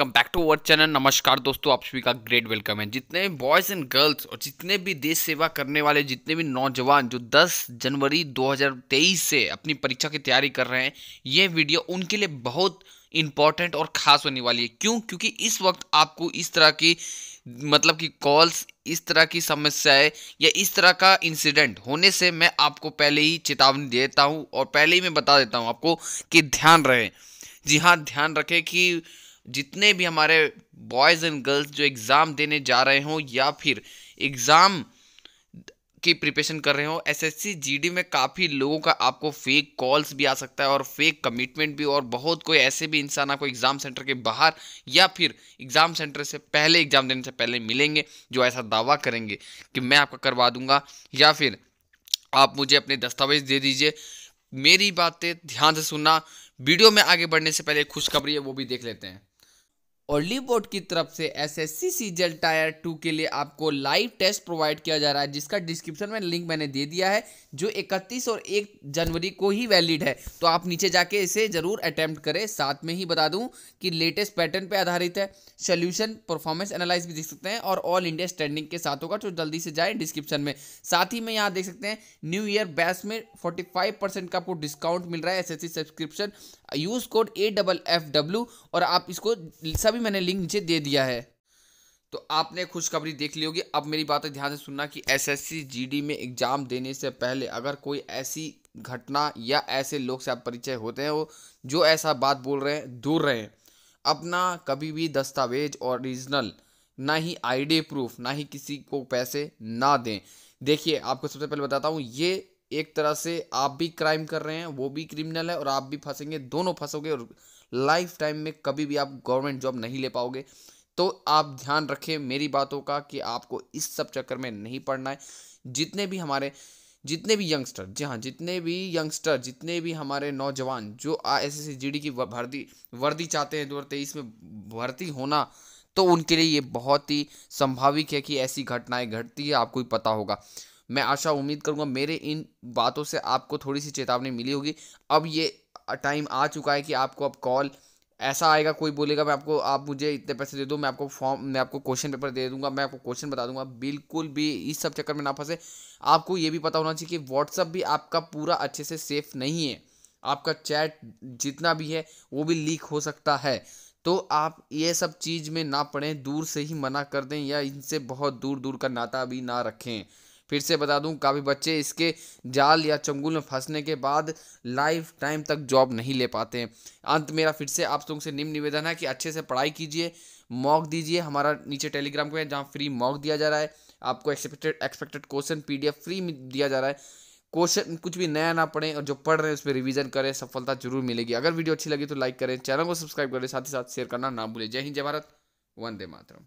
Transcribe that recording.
welcome back to our channel नमस्कार दोस्तों आप सभी का ग्रेट वेलकम है जितने बॉयज़ एंड गर्ल्स और जितने भी देश सेवा करने वाले जितने भी नौजवान जो 10 जनवरी 2023 से अपनी परीक्षा की तैयारी कर रहे हैं ये वीडियो उनके लिए बहुत इंपॉर्टेंट और ख़ास होने वाली है क्यों क्योंकि इस वक्त आपको इस तरह की मतलब कि कॉल्स इस तरह की समस्याएं या इस तरह का इंसिडेंट होने से मैं आपको पहले ही चेतावनी देता हूँ और पहले ही मैं बता देता हूँ आपको कि ध्यान रहे जी हाँ ध्यान रखें कि जितने भी हमारे बॉयज़ एंड गर्ल्स जो एग्ज़ाम देने जा रहे हों या फिर एग्ज़ाम की प्रिपरेशन कर रहे हो एसएससी जीडी में काफ़ी लोगों का आपको फेक कॉल्स भी आ सकता है और फेक कमिटमेंट भी और बहुत कोई ऐसे भी इंसान आपको एग्ज़ाम सेंटर के बाहर या फिर एग्ज़ाम सेंटर से पहले एग्ज़ाम देने से पहले मिलेंगे जो ऐसा दावा करेंगे कि मैं आपका करवा दूंगा या फिर आप मुझे अपने दस्तावेज दे दीजिए मेरी बातें ध्यान से सुनना वीडियो में आगे बढ़ने से पहले खुशखबरी है वो भी देख लेते हैं और ली बोर्ड की तरफ से S S C CGL tier two के लिए आपको लाइव टेस्ट प्रोवाइड किया जा रहा है जिसका डिस्क्रिप्शन में लिंक मैंने दे दिया है जो इकतीस और एक जनवरी को ही वैलिड है तो आप नीचे जाके इसे ज़रूर अटैम्प्ट करें साथ में ही बता दूं कि लेटेस्ट पैटर्न पे आधारित है सोल्यूशन परफॉर्मेंस एनालाइज भी देख सकते हैं और ऑल इंडिया स्टैंडिंग के साथ होगा तो जल्दी से जाए डिस्क्रिप्शन में साथ ही में यहाँ देख सकते हैं न्यू ईयर बैच में फोर्टी का आपको डिस्काउंट मिल रहा है S subscription use code A और आप इसको सभी भी मैंने लिंक नीचे दे दिया है तो आपने खुशखबरी देख ली होगी अब मेरी बातें ध्यान से सुनना कि एसएससी जीडी में एग्ज़ाम देने से पहले अगर कोई ऐसी घटना या ऐसे लोग से आप परिचय होते हैं वो जो ऐसा बात बोल रहे हैं दूर रहें अपना कभी भी दस्तावेज ओरिजिनल ना ही आईडी प्रूफ ना ही किसी को पैसे ना दें देखिए आपको सबसे पहले बताता हूँ ये एक तरह से आप भी क्राइम कर रहे हैं वो भी क्रिमिनल है और आप भी फंसेंगे दोनों फंसोगे और लाइफ टाइम में कभी भी आप गवर्नमेंट जॉब नहीं ले पाओगे तो आप ध्यान रखें मेरी बातों का कि आपको इस सब चक्कर में नहीं पड़ना है जितने भी हमारे जितने भी यंगस्टर जी हाँ जितने भी यंगस्टर जितने भी हमारे नौजवान जो एस एस सी की भर्ती वर्दी चाहते हैं दो हज़ार तेईस में भर्ती होना तो उनके लिए ये बहुत ही संभाविक है कि ऐसी घटनाएं घटती है आपको ही पता होगा मैं आशा उम्मीद करूँगा मेरे इन बातों से आपको थोड़ी सी चेतावनी मिली होगी अब ये टाइम आ चुका है कि आपको अब कॉल ऐसा आएगा कोई बोलेगा मैं आपको आप मुझे इतने पैसे दे दो मैं आपको फॉर्म मैं आपको क्वेश्चन पेपर दे दूंगा मैं आपको क्वेश्चन बता दूंगा बिल्कुल भी इस सब चक्कर में ना फंसे आपको ये भी पता होना चाहिए कि व्हाट्सअप भी आपका पूरा अच्छे से सेफ नहीं है आपका चैट जितना भी है वो भी लीक हो सकता है तो आप ये सब चीज़ में ना पढ़ें दूर से ही मना कर दें या इनसे बहुत दूर दूर का नाता भी ना रखें फिर से बता दूं काफ़ी बच्चे इसके जाल या चंगुल में फंसने के बाद लाइफ टाइम तक जॉब नहीं ले पाते हैं अंत मेरा फिर से आप लोगों से निम्न निवेदन है कि अच्छे से पढ़ाई कीजिए मॉक दीजिए हमारा नीचे टेलीग्राम है जहाँ फ्री मॉक दिया जा रहा है आपको expected expected question P free दिया जा रहा है क्वेश्चन कुछ भी नया ना पढ़ें और जो पढ़ रहे हैं उस पर रिवीजन करें सफलता जरूर मिलेगी अगर वीडियो अच्छी लगी तो लाइक करें चैनल को सब्सक्राइब करें साथ ही साथ शेयर करना ना भूलें जय हिंद जय भारत वंदे मातरम